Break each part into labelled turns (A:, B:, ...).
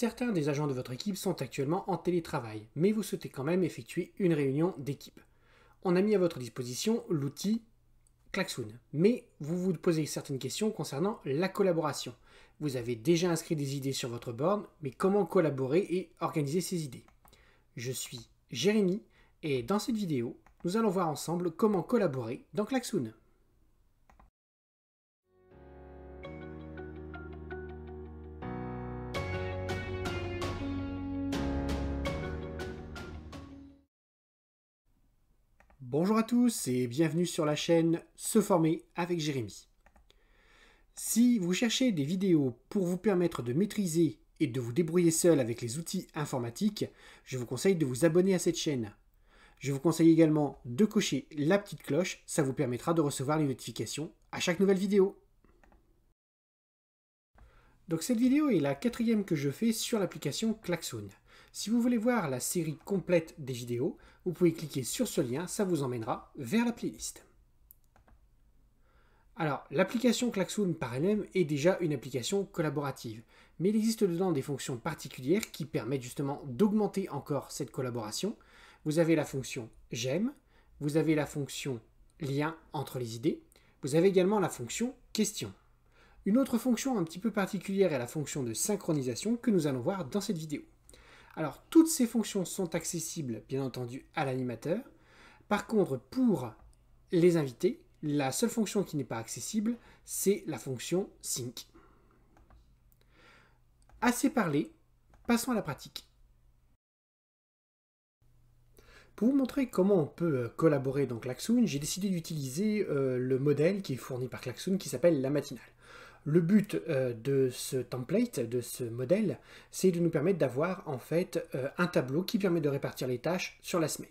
A: Certains des agents de votre équipe sont actuellement en télétravail, mais vous souhaitez quand même effectuer une réunion d'équipe. On a mis à votre disposition l'outil Klaxoon, mais vous vous posez certaines questions concernant la collaboration. Vous avez déjà inscrit des idées sur votre borne, mais comment collaborer et organiser ces idées Je suis Jérémy et dans cette vidéo, nous allons voir ensemble comment collaborer dans Klaxoon. Bonjour à tous et bienvenue sur la chaîne Se former avec Jérémy. Si vous cherchez des vidéos pour vous permettre de maîtriser et de vous débrouiller seul avec les outils informatiques, je vous conseille de vous abonner à cette chaîne. Je vous conseille également de cocher la petite cloche, ça vous permettra de recevoir les notifications à chaque nouvelle vidéo. Donc cette vidéo est la quatrième que je fais sur l'application Klaxon. Si vous voulez voir la série complète des vidéos, vous pouvez cliquer sur ce lien, ça vous emmènera vers la playlist. Alors, l'application Klaxoon par elle-même est déjà une application collaborative, mais il existe dedans des fonctions particulières qui permettent justement d'augmenter encore cette collaboration. Vous avez la fonction J'aime, vous avez la fonction Lien entre les idées, vous avez également la fonction Question. Une autre fonction un petit peu particulière est la fonction de synchronisation que nous allons voir dans cette vidéo. Alors toutes ces fonctions sont accessibles bien entendu à l'animateur. Par contre, pour les invités, la seule fonction qui n'est pas accessible, c'est la fonction sync. Assez parlé, passons à la pratique. Pour vous montrer comment on peut euh, collaborer dans Klaxoon, j'ai décidé d'utiliser euh, le modèle qui est fourni par Klaxoon qui s'appelle la matinale. Le but euh, de ce template, de ce modèle, c'est de nous permettre d'avoir en fait euh, un tableau qui permet de répartir les tâches sur la semaine.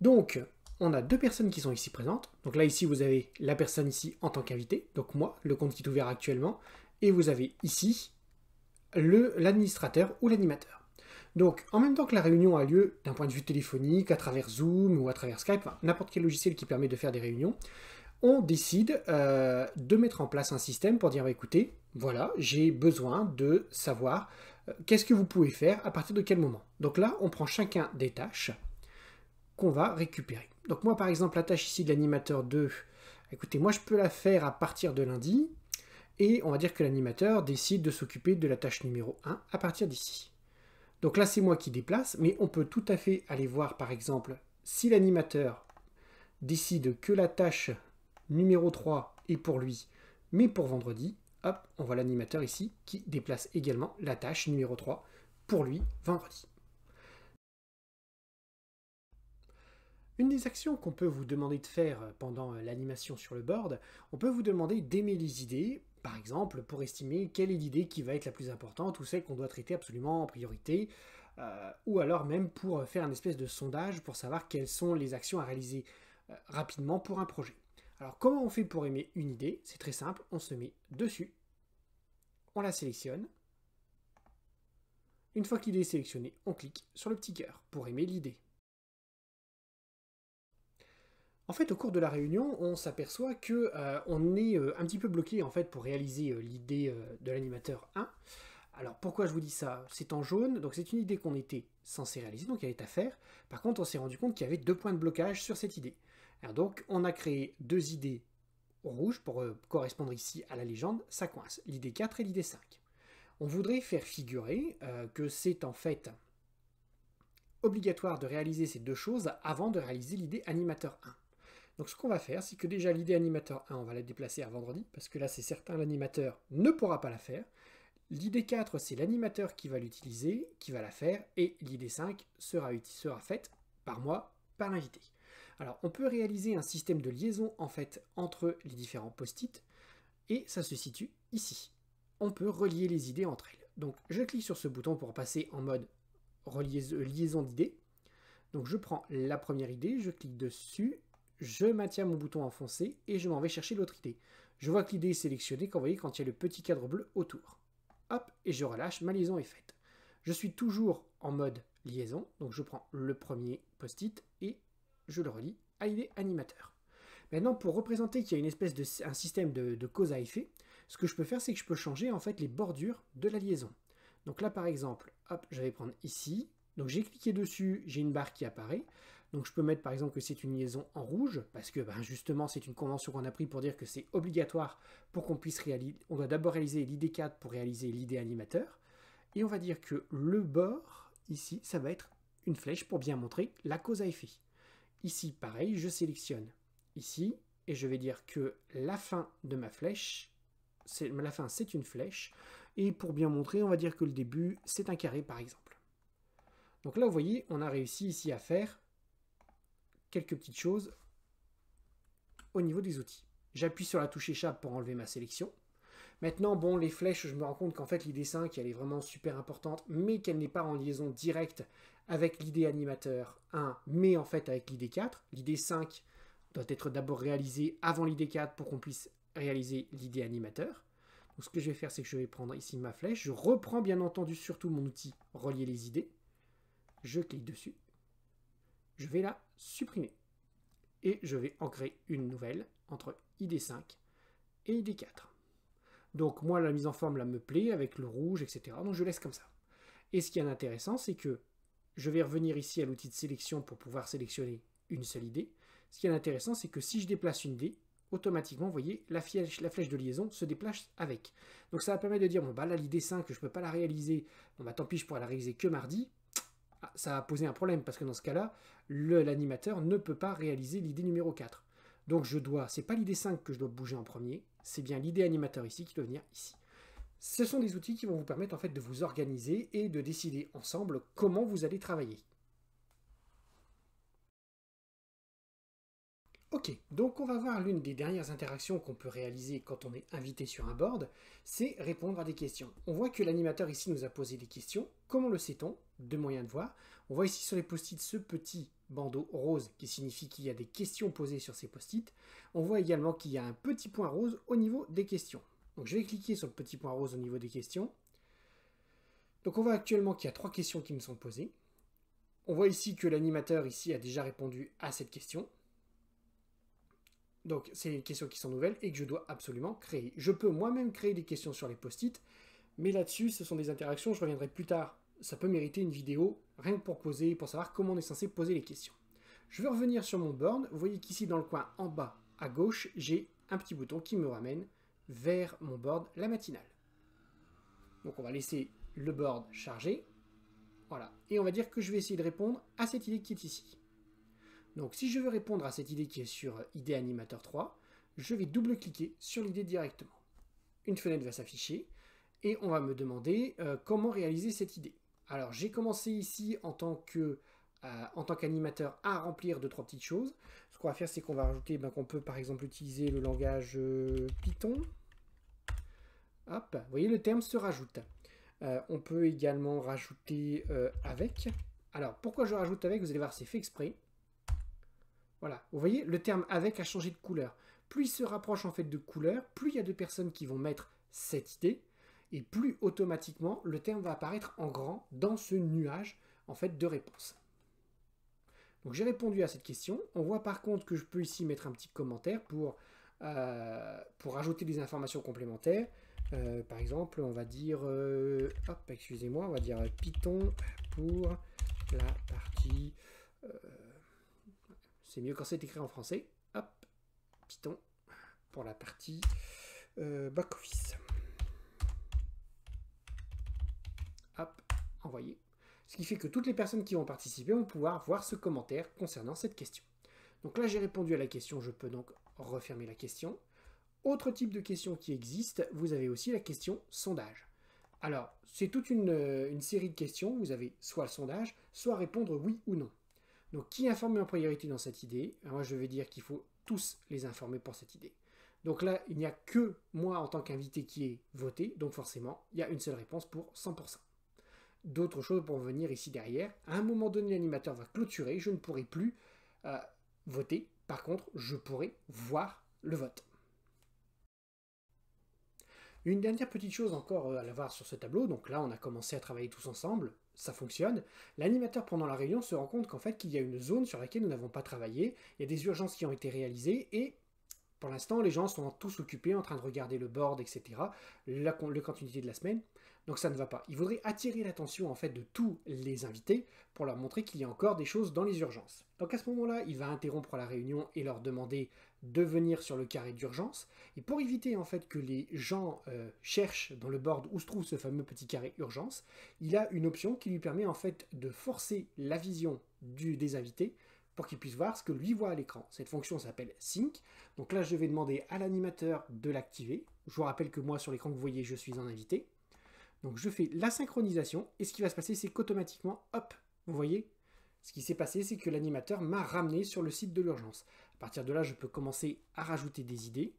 A: Donc, on a deux personnes qui sont ici présentes. Donc là, ici, vous avez la personne ici en tant qu'invité, donc moi, le compte qui est ouvert actuellement, et vous avez ici l'administrateur ou l'animateur. Donc, en même temps que la réunion a lieu d'un point de vue téléphonique, à travers Zoom ou à travers Skype, n'importe quel logiciel qui permet de faire des réunions, on décide euh, de mettre en place un système pour dire, bah, écoutez, voilà, j'ai besoin de savoir euh, qu'est-ce que vous pouvez faire, à partir de quel moment. Donc là, on prend chacun des tâches qu'on va récupérer. Donc moi, par exemple, la tâche ici de l'animateur 2, écoutez, moi, je peux la faire à partir de lundi, et on va dire que l'animateur décide de s'occuper de la tâche numéro 1 à partir d'ici. Donc là, c'est moi qui déplace, mais on peut tout à fait aller voir, par exemple, si l'animateur décide que la tâche numéro 3 est pour lui, mais pour vendredi, hop, on voit l'animateur ici qui déplace également la tâche numéro 3 pour lui vendredi. Une des actions qu'on peut vous demander de faire pendant euh, l'animation sur le board, on peut vous demander d'aimer les idées, par exemple, pour estimer quelle est l'idée qui va être la plus importante ou celle qu'on doit traiter absolument en priorité, euh, ou alors même pour euh, faire un espèce de sondage pour savoir quelles sont les actions à réaliser rapidement pour un projet. Alors comment on fait pour aimer une idée C'est très simple, on se met dessus, on la sélectionne. Une fois qu'il est sélectionné, on clique sur le petit cœur pour aimer l'idée. En fait, au cours de la réunion, on s'aperçoit qu'on euh, est euh, un petit peu bloqué en fait pour réaliser euh, l'idée de l'animateur 1. Alors pourquoi je vous dis ça C'est en jaune, donc c'est une idée qu'on était censé réaliser, donc il y avait à faire. Par contre, on s'est rendu compte qu'il y avait deux points de blocage sur cette idée donc, on a créé deux idées rouges pour euh, correspondre ici à la légende, ça coince, l'idée 4 et l'idée 5. On voudrait faire figurer euh, que c'est en fait obligatoire de réaliser ces deux choses avant de réaliser l'idée animateur 1. Donc ce qu'on va faire, c'est que déjà l'idée animateur 1, on va la déplacer à vendredi, parce que là c'est certain, l'animateur ne pourra pas la faire. L'idée 4, c'est l'animateur qui va l'utiliser, qui va la faire, et l'idée 5 sera, sera faite par moi, par l'invité. Alors on peut réaliser un système de liaison en fait entre les différents post-it et ça se situe ici. On peut relier les idées entre elles. Donc je clique sur ce bouton pour passer en mode liaison d'idées. Donc je prends la première idée, je clique dessus, je maintiens mon bouton enfoncé et je m'en vais chercher l'autre idée. Je vois que l'idée est sélectionnée quand, vous voyez, quand il y a le petit cadre bleu autour. Hop, et je relâche, ma liaison est faite. Je suis toujours en mode liaison, donc je prends le premier post-it et je le relis, à ah, l'idée animateur. Maintenant, pour représenter qu'il y a une espèce de un système de, cause à effet, ce que je peux faire, c'est que je peux changer en fait les bordures de la liaison. Donc là, par exemple, hop, je vais prendre ici. Donc j'ai cliqué dessus, j'ai une barre qui apparaît. Donc je peux mettre par exemple que c'est une liaison en rouge, parce que ben, justement c'est une convention qu'on a pris pour dire que c'est obligatoire pour qu'on puisse réaliser... On doit d'abord réaliser l'idée 4 pour réaliser l'idée animateur. Et on va dire que le bord, ici, ça va être une flèche pour bien montrer la cause à effet. Ici, pareil, je sélectionne ici et je vais dire que la fin de ma flèche, la fin c'est une flèche. Et pour bien montrer, on va dire que le début c'est un carré par exemple. Donc là, vous voyez, on a réussi ici à faire quelques petites choses au niveau des outils. J'appuie sur la touche échappe pour enlever ma sélection. Maintenant, bon, les flèches, je me rends compte qu'en fait, l'idée 5, elle est vraiment super importante, mais qu'elle n'est pas en liaison directe avec l'idée animateur 1, mais en fait avec l'idée 4. L'idée 5 doit être d'abord réalisée avant l'idée 4 pour qu'on puisse réaliser l'idée animateur. Donc ce que je vais faire, c'est que je vais prendre ici ma flèche. Je reprends bien entendu surtout mon outil relier les idées. Je clique dessus. Je vais la supprimer. Et je vais en créer une nouvelle entre idée 5 et idée 4 donc moi, la mise en forme, là, me plaît, avec le rouge, etc. Donc je laisse comme ça. Et ce qui est intéressant, c'est que je vais revenir ici à l'outil de sélection pour pouvoir sélectionner une seule idée. Ce qui est intéressant, c'est que si je déplace une idée, automatiquement, vous voyez, la flèche, la flèche de liaison se déplace avec. Donc ça va permettre de dire, bon bah là, l'idée 5, je ne peux pas la réaliser, bon bah tant pis, je pourrai la réaliser que mardi. Ah, ça va poser un problème, parce que dans ce cas-là, l'animateur ne peut pas réaliser l'idée numéro 4. Donc je dois, c'est pas l'idée 5 que je dois bouger en premier, c'est bien l'idée animateur ici qui doit venir ici. Ce sont des outils qui vont vous permettre en fait de vous organiser et de décider ensemble comment vous allez travailler. Ok, donc on va voir l'une des dernières interactions qu'on peut réaliser quand on est invité sur un board, c'est répondre à des questions. On voit que l'animateur ici nous a posé des questions. Comment le sait-on Deux moyens de voir. On voit ici sur les post-it ce petit bandeau rose qui signifie qu'il y a des questions posées sur ces post-it. On voit également qu'il y a un petit point rose au niveau des questions. Donc je vais cliquer sur le petit point rose au niveau des questions. Donc on voit actuellement qu'il y a trois questions qui me sont posées. On voit ici que l'animateur ici a déjà répondu à cette question. Donc c'est les questions qui sont nouvelles et que je dois absolument créer. Je peux moi-même créer des questions sur les post-it, mais là-dessus ce sont des interactions, je reviendrai plus tard ça peut mériter une vidéo rien que pour poser, pour savoir comment on est censé poser les questions. Je veux revenir sur mon board. Vous voyez qu'ici dans le coin en bas à gauche, j'ai un petit bouton qui me ramène vers mon board la matinale. Donc on va laisser le board charger. Voilà. Et on va dire que je vais essayer de répondre à cette idée qui est ici. Donc si je veux répondre à cette idée qui est sur idée animateur 3, je vais double-cliquer sur l'idée directement. Une fenêtre va s'afficher et on va me demander euh, comment réaliser cette idée. Alors j'ai commencé ici euh, en tant qu'animateur à remplir deux trois petites choses. Ce qu'on va faire c'est qu'on va rajouter ben, qu'on peut par exemple utiliser le langage euh, Python. Hop, vous voyez le terme se rajoute. Euh, on peut également rajouter avec. Alors pourquoi je rajoute avec Vous allez voir c'est fait exprès. Voilà, vous voyez le terme avec a changé de couleur. Plus il se rapproche en fait de couleur, plus il y a de personnes qui vont mettre cette idée et plus automatiquement, le terme va apparaître en grand dans ce nuage en fait, de réponses. Donc j'ai répondu à cette question. On voit par contre que je peux ici mettre un petit commentaire pour, euh, pour ajouter des informations complémentaires. Euh, par exemple, on va dire, euh, excusez-moi, on va dire Python pour la partie. c'est mieux quand c'est écrit en français. Hop, Python pour la partie back-office. Hop, envoyer. Ce qui fait que toutes les personnes qui vont participer vont pouvoir voir ce commentaire concernant cette question. Donc là, j'ai répondu à la question, je peux donc refermer la question. Autre type de question qui existe, vous avez aussi la question sondage. Alors, c'est toute une, euh, série de questions, vous avez soit le sondage, soit répondre oui ou non. Donc, qui informer en priorité dans cette idée Moi, je vais dire qu'il faut tous les informer pour cette idée. Donc là, il n'y a que moi en tant qu'invité qui ai voté, donc forcément, il y a une seule réponse pour 100% d'autres choses pour venir ici derrière. À un moment donné, l'animateur va clôturer, je ne pourrai plus euh, voter. Par contre, je pourrai voir le vote. Une dernière petite chose encore euh, à la voir sur ce tableau, donc là on a commencé à travailler tous ensemble, ça fonctionne. L'animateur pendant la réunion se rend compte qu'en fait qu'il y a une zone sur laquelle nous n'avons pas travaillé, il y a des urgences qui ont été réalisées et pour l'instant les gens sont tous occupés en train de regarder le board, etc., Le la continuité de la semaine. Donc ça ne va pas. Il voudrait attirer l'attention en fait de tous les invités pour leur montrer qu'il y a encore des choses dans les urgences. Donc à ce moment-là, il va interrompre la réunion et leur demander de venir sur le carré d'urgence. Et pour éviter en fait que les gens euh, cherchent dans le board où se trouve ce fameux petit carré urgence, il a une option qui lui permet en fait de forcer la vision du, des invités pour qu'ils puissent voir ce que lui voit à l'écran. Cette fonction s'appelle Sync. Donc là, je vais demander à l'animateur de l'activer. Je vous rappelle que moi, sur l'écran que vous voyez, je suis un invité. Donc je fais la synchronisation et ce qui va se passer, c'est qu'automatiquement, hop, vous voyez, ce qui s'est passé, c'est que l'animateur m'a ramené sur le site de l'urgence. À partir de là, je peux commencer à rajouter des idées.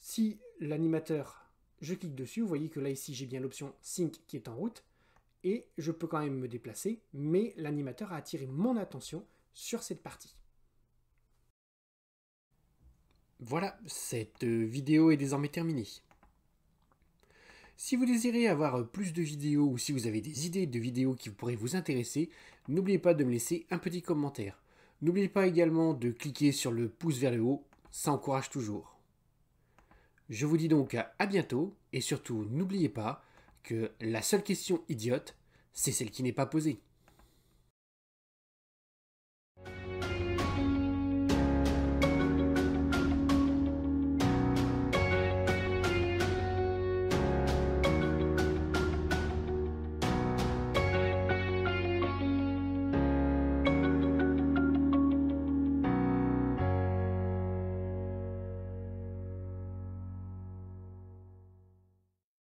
A: Si l'animateur, je clique dessus, vous voyez que là ici, j'ai bien l'option Sync qui est en route et je peux quand même me déplacer, mais l'animateur a attiré mon attention sur cette partie. Voilà, cette euh, vidéo est désormais terminée. Si vous désirez avoir euh, plus de vidéos ou si vous avez des idées de vidéos qui pourraient vous intéresser, n'oubliez pas de me laisser un petit commentaire. N'oubliez pas également de cliquer sur le pouce vers le haut, ça encourage toujours. Je vous dis donc à bientôt et surtout n'oubliez pas que la seule question idiote, c'est celle qui n'est pas posée.